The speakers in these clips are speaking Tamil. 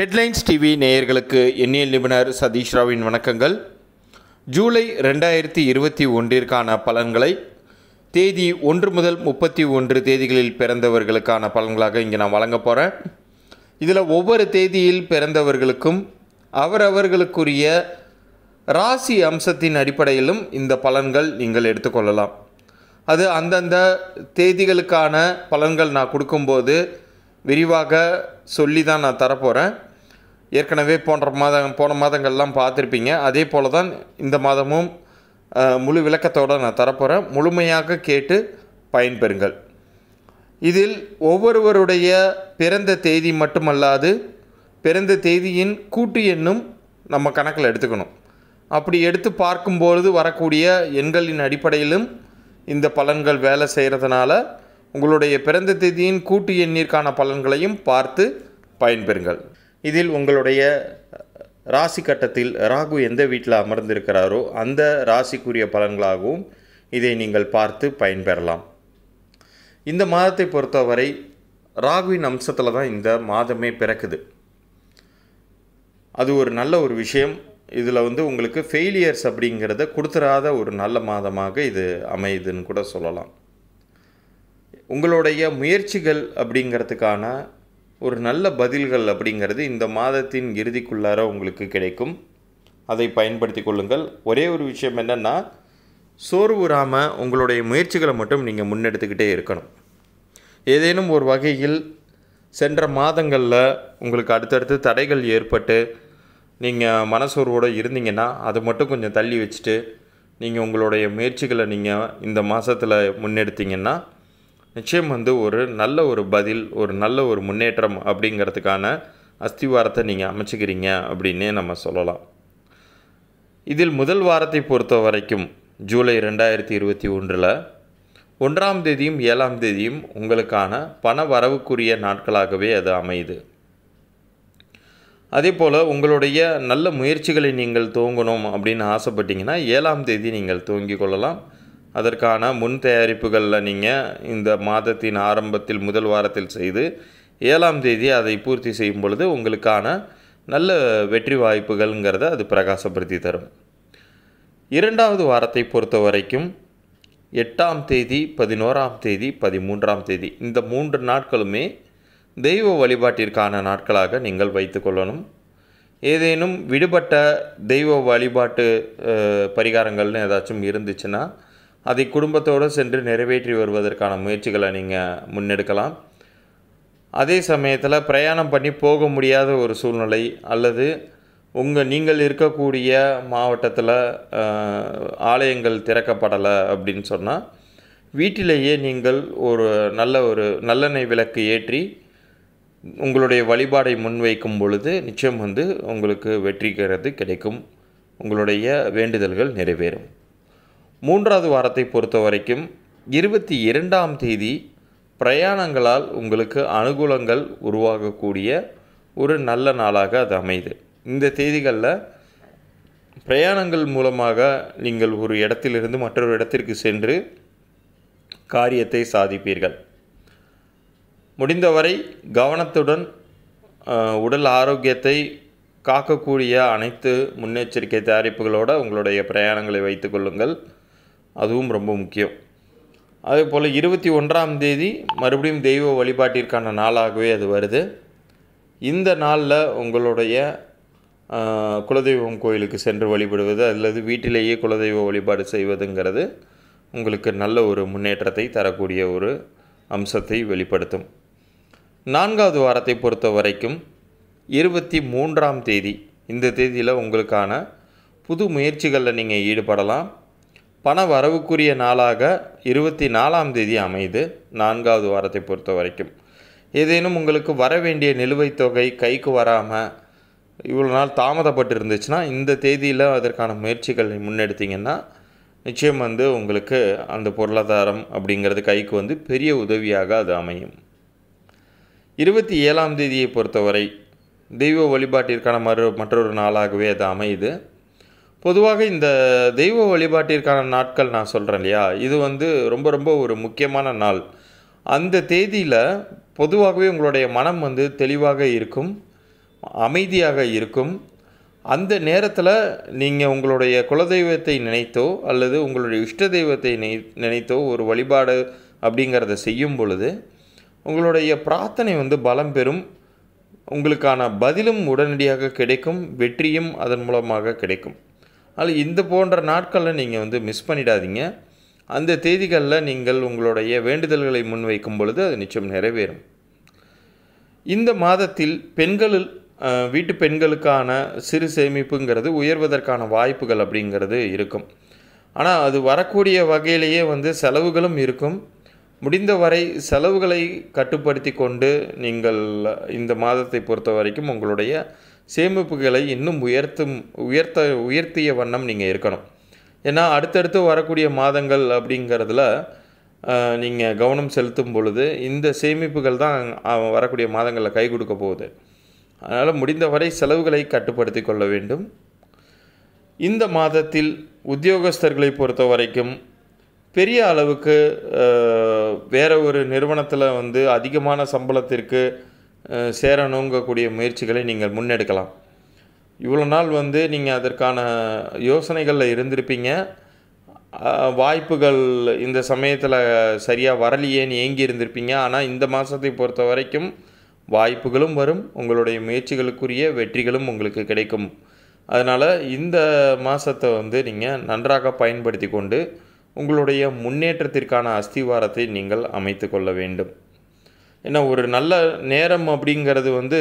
ஹெட்லைன்ஸ் டிவி நேயர்களுக்கு எண்ணியல் நிபுணர் சதீஷ் ராவின் வணக்கங்கள் ஜூலை ரெண்டாயிரத்தி இருபத்தி ஒன்றிற்கான பலன்களை தேதி ஒன்று முதல் முப்பத்தி ஒன்று தேதிகளில் பிறந்தவர்களுக்கான பலன்களாக இங்கே நான் வழங்க போகிறேன் இதில் ஒவ்வொரு தேதியில் பிறந்தவர்களுக்கும் அவரவர்களுக்குரிய ராசி அம்சத்தின் அடிப்படையிலும் இந்த பலன்கள் நீங்கள் எடுத்துக்கொள்ளலாம் அது அந்தந்த தேதிகளுக்கான பலன்கள் நான் கொடுக்கும்போது விரிவாக சொல்லி தான் நான் தரப்போகிறேன் ஏற்கனவே போன்ற மாதம் போன மாதங்கள்லாம் பார்த்துருப்பீங்க அதே போல் தான் இந்த மாதமும் முழு விளக்கத்தோடு நான் தரப்போகிறேன் முழுமையாக கேட்டு பயன்பெறுங்கள் இதில் ஒவ்வொருவருடைய பிறந்த தேதி மட்டுமல்லாது பிறந்த தேதியின் கூட்டு எண்ணும் நம்ம கணக்கில் எடுத்துக்கணும் அப்படி எடுத்து பார்க்கும்பொழுது வரக்கூடிய எண்களின் அடிப்படையிலும் இந்த பலன்கள் வேலை செய்கிறதுனால உங்களுடைய பிறந்த தேதியின் கூட்டு எண்ணிற்கான பலன்களையும் பார்த்து பயன்பெறுங்கள் இதில் உங்களுடைய ராசி கட்டத்தில் ராகு எந்த வீட்டில் அமர்ந்திருக்கிறாரோ அந்த ராசிக்குரிய பலன்களாகவும் இதை நீங்கள் பார்த்து பயன்பெறலாம் இந்த மாதத்தை பொறுத்தவரை ராகுவின் அம்சத்தில் தான் இந்த மாதமே பிறக்குது அது ஒரு நல்ல ஒரு விஷயம் இதில் வந்து உங்களுக்கு ஃபெயிலியர்ஸ் அப்படிங்கிறத கொடுத்துடாத ஒரு நல்ல மாதமாக இது அமையுதுன்னு கூட சொல்லலாம் உங்களுடைய முயற்சிகள் அப்படிங்கிறதுக்கான ஒரு நல்ல பதில்கள் அப்படிங்கிறது இந்த மாதத்தின் இறுதிக்குள்ளார உங்களுக்கு கிடைக்கும் அதை பயன்படுத்தி கொள்ளுங்கள் ஒரே ஒரு விஷயம் என்னென்னா சோர்வுறாமல் உங்களுடைய முயற்சிகளை மட்டும் நீங்கள் முன்னெடுத்துக்கிட்டே இருக்கணும் ஏதேனும் ஒரு வகையில் சென்ற மாதங்களில் உங்களுக்கு அடுத்தடுத்து தடைகள் ஏற்பட்டு நீங்கள் மனசோர்வோடு இருந்தீங்கன்னா அது மட்டும் கொஞ்சம் தள்ளி வச்சுட்டு நீங்கள் உங்களுடைய முயற்சிகளை நீங்கள் இந்த மாதத்தில் முன்னெடுத்தீங்கன்னா நிச்சயம் வந்து ஒரு நல்ல ஒரு பதில் ஒரு நல்ல ஒரு முன்னேற்றம் அப்படிங்கிறதுக்கான அஸ்திவாரத்தை நீங்கள் அமைச்சிக்கிறீங்க அப்படின்னே நம்ம சொல்லலாம் இதில் முதல் வாரத்தை பொறுத்த வரைக்கும் ஜூலை ரெண்டாயிரத்தி இருபத்தி ஒன்றில் ஒன்றாம் தேதியும் ஏழாம் தேதியும் உங்களுக்கான பண வரவுக்குரிய நாட்களாகவே அது அமையுது அதே போல் உங்களுடைய நல்ல முயற்சிகளை நீங்கள் துவங்கணும் அப்படின்னு ஆசைப்பட்டீங்கன்னா ஏழாம் தேதி நீங்கள் துவங்கிக் கொள்ளலாம் அதற்கான முன் தயாரிப்புகளில் நீங்கள் இந்த மாதத்தின் ஆரம்பத்தில் முதல் வாரத்தில் செய்து ஏழாம் தேதி அதை பூர்த்தி செய்யும் பொழுது உங்களுக்கான நல்ல வெற்றி வாய்ப்புகள்ங்கிறத அது பிரகாசப்படுத்தி தரும் இரண்டாவது வாரத்தை பொறுத்த வரைக்கும் எட்டாம் தேதி பதினோராம் தேதி பதிமூன்றாம் தேதி இந்த மூன்று நாட்களுமே தெய்வ வழிபாட்டிற்கான நாட்களாக நீங்கள் வைத்துக்கொள்ளணும் ஏதேனும் விடுபட்ட தெய்வ வழிபாட்டு பரிகாரங்கள்னு ஏதாச்சும் இருந்துச்சுன்னா அதை குடும்பத்தோடு சென்று நிறைவேற்றி வருவதற்கான முயற்சிகளை நீங்கள் முன்னெடுக்கலாம் அதே சமயத்தில் பிரயாணம் பண்ணி போக முடியாத ஒரு சூழ்நிலை அல்லது உங்கள் நீங்கள் இருக்கக்கூடிய மாவட்டத்தில் ஆலயங்கள் திறக்கப்படலை அப்படின்னு சொன்னால் வீட்டிலேயே நீங்கள் ஒரு நல்ல ஒரு நல்லெண்ணெய் விளக்கு ஏற்றி உங்களுடைய வழிபாடை முன்வைக்கும் பொழுது நிச்சயம் வந்து உங்களுக்கு வெற்றிகிறது கிடைக்கும் உங்களுடைய வேண்டுதல்கள் நிறைவேறும் மூன்றாவது வாரத்தை பொறுத்த வரைக்கும் இருபத்தி இரண்டாம் தேதி பிரயாணங்களால் உங்களுக்கு அனுகூலங்கள் உருவாகக்கூடிய ஒரு நல்ல நாளாக அது அமையுது இந்த தேதிகளில் பிரயாணங்கள் மூலமாக நீங்கள் ஒரு இடத்திலிருந்து மற்றொரு இடத்திற்கு சென்று காரியத்தை சாதிப்பீர்கள் முடிந்தவரை கவனத்துடன் உடல் ஆரோக்கியத்தை காக்கக்கூடிய அனைத்து முன்னெச்சரிக்கை தயாரிப்புகளோடு உங்களுடைய பிரயாணங்களை வைத்துக்கொள்ளுங்கள் அதுவும் ரொம்ப முக்கியம் அதே போல் இருபத்தி ஒன்றாம் தேதி மறுபடியும் தெய்வ வழிபாட்டிற்கான நாளாகவே அது வருது இந்த நாளில் உங்களுடைய குலதெய்வம் கோயிலுக்கு சென்று வழிபடுவது அல்லது வீட்டிலேயே குலதெய்வ வழிபாடு செய்வதுங்கிறது உங்களுக்கு நல்ல ஒரு முன்னேற்றத்தை தரக்கூடிய ஒரு அம்சத்தை வெளிப்படுத்தும் நான்காவது வாரத்தை பொறுத்த வரைக்கும் இருபத்தி மூன்றாம் தேதி இந்த தேதியில் உங்களுக்கான புது முயற்சிகளில் நீங்கள் ஈடுபடலாம் பண வரவுக்குரிய நாளாக இருபத்தி நாலாம் தேதி அமையுது நான்காவது வாரத்தை பொறுத்த வரைக்கும் ஏதேனும் உங்களுக்கு வர வேண்டிய நிலுவைத் தொகை கைக்கு வராமல் இவ்வளோ நாள் தாமதப்பட்டு இருந்துச்சுன்னா இந்த தேதியில் அதற்கான முயற்சிகள் முன்னெடுத்திங்கன்னா நிச்சயம் வந்து உங்களுக்கு அந்த பொருளாதாரம் அப்படிங்கிறது கைக்கு வந்து பெரிய உதவியாக அது அமையும் இருபத்தி ஏழாம் தேதியை பொறுத்தவரை தெய்வ வழிபாட்டிற்கான மறு மற்றொரு நாளாகவே அது அமையுது பொதுவாக இந்த தெய்வ வழிபாட்டிற்கான நாட்கள் நான் சொல்கிறேன் இல்லையா இது வந்து ரொம்ப ரொம்ப ஒரு முக்கியமான நாள் அந்த தேதியில் பொதுவாகவே உங்களுடைய மனம் வந்து தெளிவாக இருக்கும் அமைதியாக இருக்கும் அந்த நேரத்தில் நீங்கள் உங்களுடைய குலதெய்வத்தை நினைத்தோ அல்லது உங்களுடைய இஷ்ட தெய்வத்தை நினைத்தோ ஒரு வழிபாடு அப்படிங்கிறத செய்யும் பொழுது உங்களுடைய பிரார்த்தனை வந்து பலம் பெறும் உங்களுக்கான பதிலும் உடனடியாக கிடைக்கும் வெற்றியும் அதன் மூலமாக கிடைக்கும் அதில் இந்த போன்ற நாட்களில் நீங்கள் வந்து மிஸ் பண்ணிடாதீங்க அந்த தேதிகளில் நீங்கள் உங்களுடைய வேண்டுதல்களை முன்வைக்கும் பொழுது அது நிச்சயம் நிறைவேறும் இந்த மாதத்தில் பெண்களில் வீட்டு பெண்களுக்கான சிறு சேமிப்புங்கிறது உயர்வதற்கான வாய்ப்புகள் அப்படிங்கிறது இருக்கும் ஆனால் அது வரக்கூடிய வகையிலேயே வந்து செலவுகளும் இருக்கும் முடிந்தவரை செலவுகளை கட்டுப்படுத்தி கொண்டு நீங்கள் இந்த மாதத்தை பொறுத்த வரைக்கும் உங்களுடைய சேமிப்புகளை இன்னும் உயர்த்தும் உயர்த்த உயர்த்திய வண்ணம் நீங்கள் இருக்கணும் ஏன்னா அடுத்தடுத்து வரக்கூடிய மாதங்கள் அப்படிங்கிறதுல நீங்கள் கவனம் செலுத்தும் பொழுது இந்த சேமிப்புகள் தான் வரக்கூடிய மாதங்களில் கை கொடுக்க போகுது அதனால் முடிந்தவரை செலவுகளை கட்டுப்படுத்தி கொள்ள வேண்டும் இந்த மாதத்தில் உத்தியோகஸ்தர்களை பொறுத்த வரைக்கும் பெரிய அளவுக்கு வேறு ஒரு நிறுவனத்தில் வந்து அதிகமான சம்பளத்திற்கு சேரணுங்கக்கூடிய முயற்சிகளை நீங்கள் முன்னெடுக்கலாம் இவ்வளோ நாள் வந்து நீங்கள் அதற்கான யோசனைகளில் இருந்திருப்பீங்க வாய்ப்புகள் இந்த சமயத்தில் சரியாக வரலையேன்னு ஏங்கி இருந்திருப்பீங்க ஆனால் இந்த மாதத்தை பொறுத்த வரைக்கும் வாய்ப்புகளும் வரும் உங்களுடைய முயற்சிகளுக்குரிய வெற்றிகளும் உங்களுக்கு கிடைக்கும் அதனால் இந்த மாதத்தை வந்து நீங்கள் நன்றாக பயன்படுத்தி கொண்டு உங்களுடைய முன்னேற்றத்திற்கான அஸ்திவாரத்தை நீங்கள் அமைத்து கொள்ள வேண்டும் ஏன்னா ஒரு நல்ல நேரம் அப்படிங்கிறது வந்து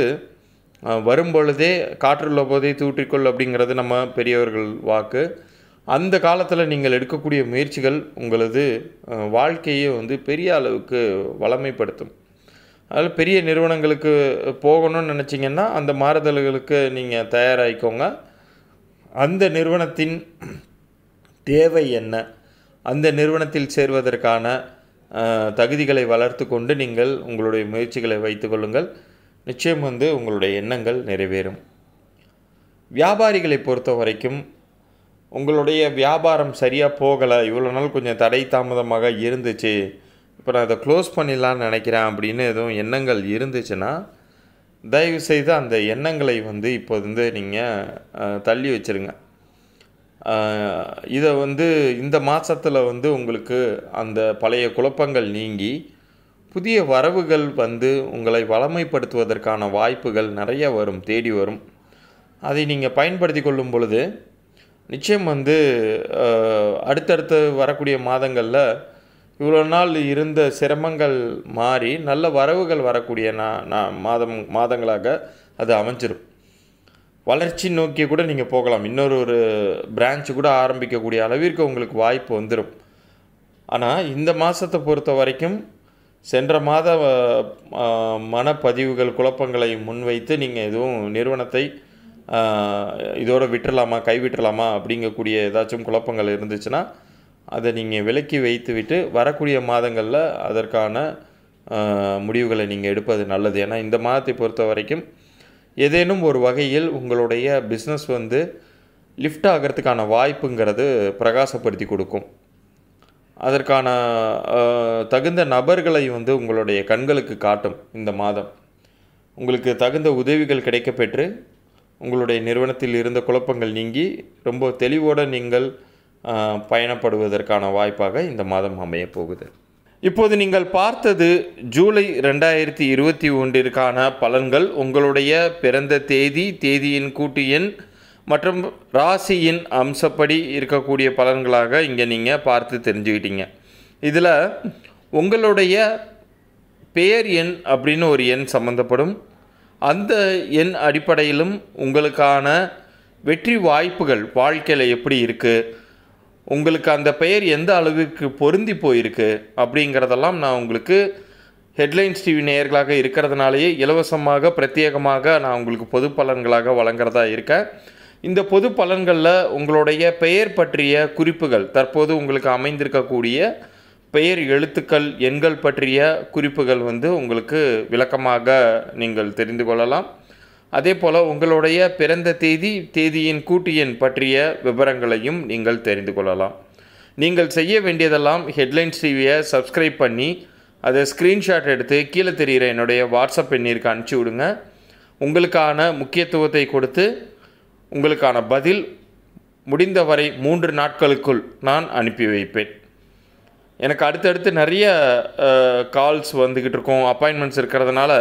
வரும்பொழுதே காற்றுள்ள போதே தூற்றிக்கொள் அப்படிங்கிறது நம்ம பெரியவர்கள் வாக்கு அந்த காலத்தில் நீங்கள் எடுக்கக்கூடிய முயற்சிகள் உங்களது வாழ்க்கையை வந்து பெரிய அளவுக்கு வளமைப்படுத்தும் அதில் பெரிய நிறுவனங்களுக்கு போகணும்னு நினச்சிங்கன்னா அந்த மாறுதல்களுக்கு நீங்கள் தயாராகிக்கோங்க அந்த நிறுவனத்தின் தேவை என்ன அந்த நிறுவனத்தில் சேர்வதற்கான தகுதிகளை வளர்த்து கொண்டு நீங்கள் உங்களுடைய முயற்சிகளை வைத்துக்கொள்ளுங்கள் நிச்சயம் வந்து உங்களுடைய எண்ணங்கள் நிறைவேறும் வியாபாரிகளை பொறுத்த வரைக்கும் உங்களுடைய வியாபாரம் சரியாக போகலை இவ்வளோ நாள் கொஞ்சம் தடை தாமதமாக இருந்துச்சு இப்போ நான் அதை க்ளோஸ் பண்ணிடலான்னு நினைக்கிறேன் அப்படின்னு எதுவும் எண்ணங்கள் இருந்துச்சுன்னா தயவுசெய்து அந்த எண்ணங்களை வந்து இப்போ வந்து நீங்கள் தள்ளி வச்சுருங்க இதை வந்து இந்த மாதத்தில் வந்து உங்களுக்கு அந்த பழைய குழப்பங்கள் நீங்கி புதிய வரவுகள் வந்து உங்களை வளமைப்படுத்துவதற்கான வாய்ப்புகள் நிறைய வரும் தேடி வரும் அதை நீங்கள் பயன்படுத்தி கொள்ளும் பொழுது நிச்சயம் வந்து அடுத்தடுத்து வரக்கூடிய மாதங்களில் இவ்வளோ நாள் இருந்த சிரமங்கள் மாறி நல்ல வரவுகள் வரக்கூடிய நான் நான் மாதம் மாதங்களாக அது அமைஞ்சிரும் வளர்ச்சி நோக்கி கூட நீங்கள் போகலாம் இன்னொரு ஒரு பிரான்ச்சு கூட ஆரம்பிக்கக்கூடிய அளவிற்கு உங்களுக்கு வாய்ப்பு வந்துடும் ஆனால் இந்த மாதத்தை பொறுத்த வரைக்கும் சென்ற மாத மனப்பதிவுகள் குழப்பங்களை முன்வைத்து நீங்கள் எதுவும் நிறுவனத்தை இதோடு விட்டுடலாமா கைவிட்டுடலாமா அப்படிங்கக்கூடிய ஏதாச்சும் குழப்பங்கள் இருந்துச்சுன்னா அதை நீங்கள் விலக்கி வைத்து விட்டு வரக்கூடிய மாதங்களில் அதற்கான முடிவுகளை நீங்கள் எடுப்பது நல்லது ஏன்னா இந்த மாதத்தை பொறுத்த வரைக்கும் ஏதேனும் ஒரு வகையில் உங்களுடைய பிஸ்னஸ் வந்து லிஃப்ட் ஆகிறதுக்கான வாய்ப்புங்கிறது பிரகாசப்படுத்தி கொடுக்கும் அதற்கான தகுந்த நபர்களை வந்து உங்களுடைய கண்களுக்கு காட்டும் இந்த மாதம் உங்களுக்கு தகுந்த உதவிகள் கிடைக்கப்பெற்று உங்களுடைய நிறுவனத்தில் இருந்த குழப்பங்கள் நீங்கி ரொம்ப தெளிவோடு நீங்கள் பயணப்படுவதற்கான வாய்ப்பாக இந்த மாதம் அமையப்போகுது இப்போது நீங்கள் பார்த்தது ஜூலை ரெண்டாயிரத்தி இருபத்தி ஒன்றிற்கான பலன்கள் உங்களுடைய பிறந்த தேதி தேதியின் கூட்டு எண் மற்றும் ராசியின் அம்சப்படி இருக்கக்கூடிய பலன்களாக இங்கே நீங்கள் பார்த்து தெரிஞ்சுக்கிட்டீங்க இதில் உங்களுடைய பெயர் எண் அப்படின்னு ஒரு எண் சம்மந்தப்படும் அந்த எண் அடிப்படையிலும் உங்களுக்கான வெற்றி வாய்ப்புகள் வாழ்க்கையில் எப்படி இருக்குது உங்களுக்கு அந்த பெயர் எந்த அளவுக்கு பொருந்தி போயிருக்கு அப்படிங்கிறதெல்லாம் நான் உங்களுக்கு ஹெட்லைன்ஸ் டிவி நேயர்களாக இருக்கிறதுனாலேயே இலவசமாக பிரத்யேகமாக நான் உங்களுக்கு பொது பலன்களாக வழங்குறதா இருக்கேன் இந்த பொது பலன்களில் உங்களுடைய பெயர் பற்றிய குறிப்புகள் தற்போது உங்களுக்கு அமைந்திருக்கக்கூடிய பெயர் எழுத்துக்கள் எண்கள் பற்றிய குறிப்புகள் வந்து உங்களுக்கு விளக்கமாக நீங்கள் தெரிந்து கொள்ளலாம் அதே போல் உங்களுடைய பிறந்த தேதி தேதியின் கூட்டு எண் பற்றிய விவரங்களையும் நீங்கள் தெரிந்து கொள்ளலாம் நீங்கள் செய்ய வேண்டியதெல்லாம் ஹெட்லைன்ஸ் டிவியை சப்ஸ்கிரைப் பண்ணி அதை ஸ்க்ரீன்ஷாட் எடுத்து கீழே தெரிகிற என்னுடைய வாட்ஸ்அப் எண்ணிற்கு அனுப்பிச்சி விடுங்க உங்களுக்கான முக்கியத்துவத்தை கொடுத்து உங்களுக்கான பதில் முடிந்தவரை மூன்று நாட்களுக்குள் நான் அனுப்பி வைப்பேன் எனக்கு அடுத்தடுத்து நிறைய கால்ஸ் வந்துக்கிட்டு இருக்கும் அப்பாயின்மெண்ட்ஸ் இருக்கிறதுனால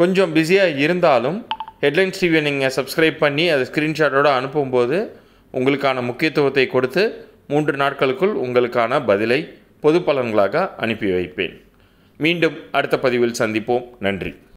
கொஞ்சம் பிஸியாக இருந்தாலும் ஹெட்லைன்ஸ் டிவியை நீங்கள் சப்ஸ்கிரைப் பண்ணி அதை ஸ்க்ரீன்ஷாட்டோடு அனுப்பும்போது உங்களுக்கான முக்கியத்துவத்தை கொடுத்து மூன்று நாட்களுக்குள் உங்களுக்கான பதிலை பொது பலன்களாக அனுப்பி வைப்பேன் மீண்டும் அடுத்த பதிவில் சந்திப்போம் நன்றி